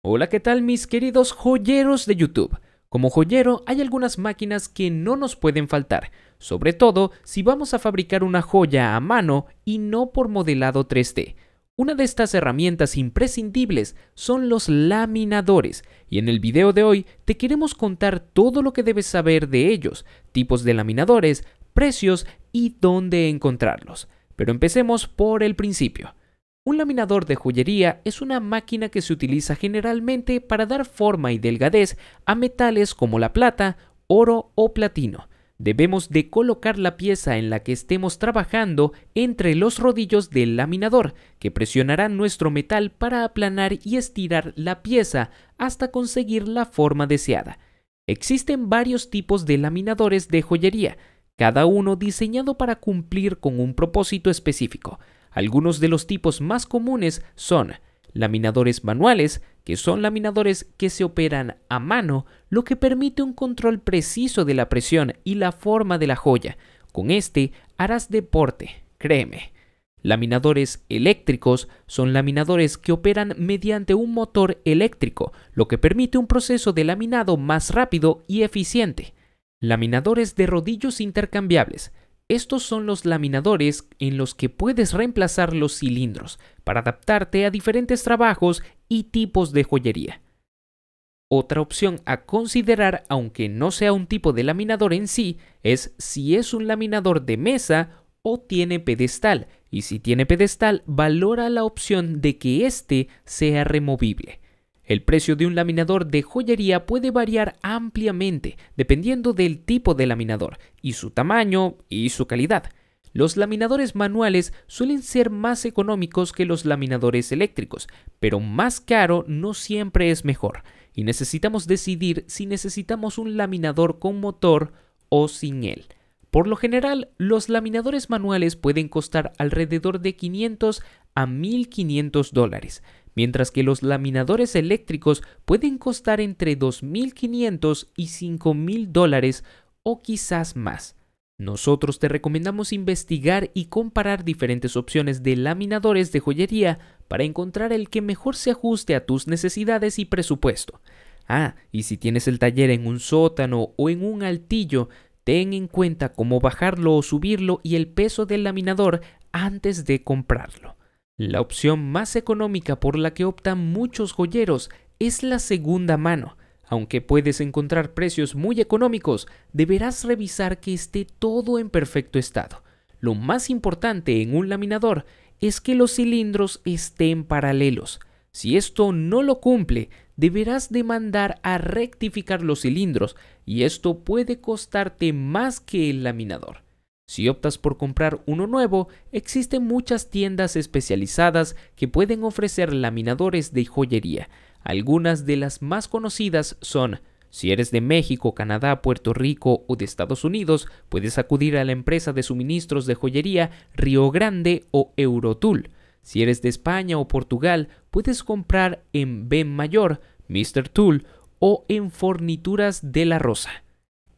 Hola, ¿qué tal mis queridos joyeros de YouTube? Como joyero hay algunas máquinas que no nos pueden faltar, sobre todo si vamos a fabricar una joya a mano y no por modelado 3D. Una de estas herramientas imprescindibles son los laminadores, y en el video de hoy te queremos contar todo lo que debes saber de ellos, tipos de laminadores, precios y dónde encontrarlos. Pero empecemos por el principio. Un laminador de joyería es una máquina que se utiliza generalmente para dar forma y delgadez a metales como la plata, oro o platino. Debemos de colocar la pieza en la que estemos trabajando entre los rodillos del laminador, que presionará nuestro metal para aplanar y estirar la pieza hasta conseguir la forma deseada. Existen varios tipos de laminadores de joyería, cada uno diseñado para cumplir con un propósito específico. Algunos de los tipos más comunes son laminadores manuales, que son laminadores que se operan a mano, lo que permite un control preciso de la presión y la forma de la joya. Con este harás deporte, créeme. Laminadores eléctricos son laminadores que operan mediante un motor eléctrico, lo que permite un proceso de laminado más rápido y eficiente. Laminadores de rodillos intercambiables estos son los laminadores en los que puedes reemplazar los cilindros para adaptarte a diferentes trabajos y tipos de joyería. Otra opción a considerar, aunque no sea un tipo de laminador en sí, es si es un laminador de mesa o tiene pedestal, y si tiene pedestal, valora la opción de que éste sea removible. El precio de un laminador de joyería puede variar ampliamente dependiendo del tipo de laminador y su tamaño y su calidad. Los laminadores manuales suelen ser más económicos que los laminadores eléctricos, pero más caro no siempre es mejor, y necesitamos decidir si necesitamos un laminador con motor o sin él. Por lo general, los laminadores manuales pueden costar alrededor de 500 a 1500 dólares, mientras que los laminadores eléctricos pueden costar entre 2.500 y 5.000 dólares o quizás más. Nosotros te recomendamos investigar y comparar diferentes opciones de laminadores de joyería para encontrar el que mejor se ajuste a tus necesidades y presupuesto. Ah, y si tienes el taller en un sótano o en un altillo, ten en cuenta cómo bajarlo o subirlo y el peso del laminador antes de comprarlo. La opción más económica por la que optan muchos joyeros es la segunda mano. Aunque puedes encontrar precios muy económicos, deberás revisar que esté todo en perfecto estado. Lo más importante en un laminador es que los cilindros estén paralelos. Si esto no lo cumple, deberás demandar a rectificar los cilindros y esto puede costarte más que el laminador. Si optas por comprar uno nuevo, existen muchas tiendas especializadas que pueden ofrecer laminadores de joyería. Algunas de las más conocidas son si eres de México, Canadá, Puerto Rico o de Estados Unidos, puedes acudir a la empresa de suministros de joyería Río Grande o Eurotool. Si eres de España o Portugal, puedes comprar en Ben Mayor, Mr. Tool o en Fornituras de la Rosa.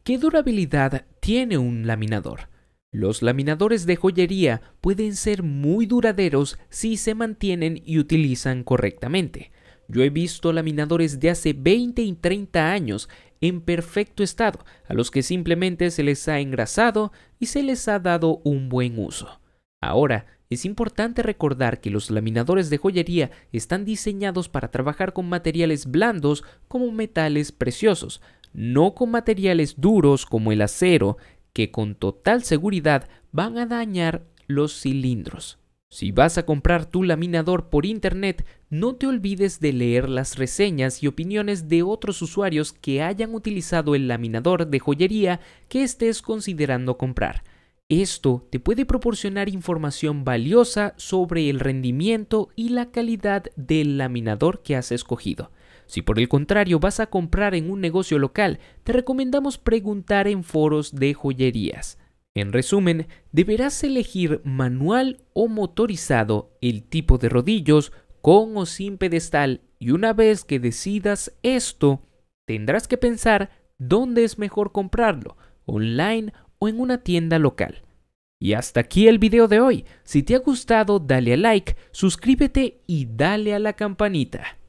¿Qué durabilidad tiene un laminador? Los laminadores de joyería pueden ser muy duraderos si se mantienen y utilizan correctamente. Yo he visto laminadores de hace 20 y 30 años en perfecto estado, a los que simplemente se les ha engrasado y se les ha dado un buen uso. Ahora, es importante recordar que los laminadores de joyería están diseñados para trabajar con materiales blandos como metales preciosos, no con materiales duros como el acero, que con total seguridad van a dañar los cilindros. Si vas a comprar tu laminador por internet, no te olvides de leer las reseñas y opiniones de otros usuarios que hayan utilizado el laminador de joyería que estés considerando comprar. Esto te puede proporcionar información valiosa sobre el rendimiento y la calidad del laminador que has escogido. Si por el contrario vas a comprar en un negocio local, te recomendamos preguntar en foros de joyerías. En resumen, deberás elegir manual o motorizado el tipo de rodillos con o sin pedestal y una vez que decidas esto, tendrás que pensar dónde es mejor comprarlo, online o en una tienda local. Y hasta aquí el video de hoy. Si te ha gustado, dale a like, suscríbete y dale a la campanita.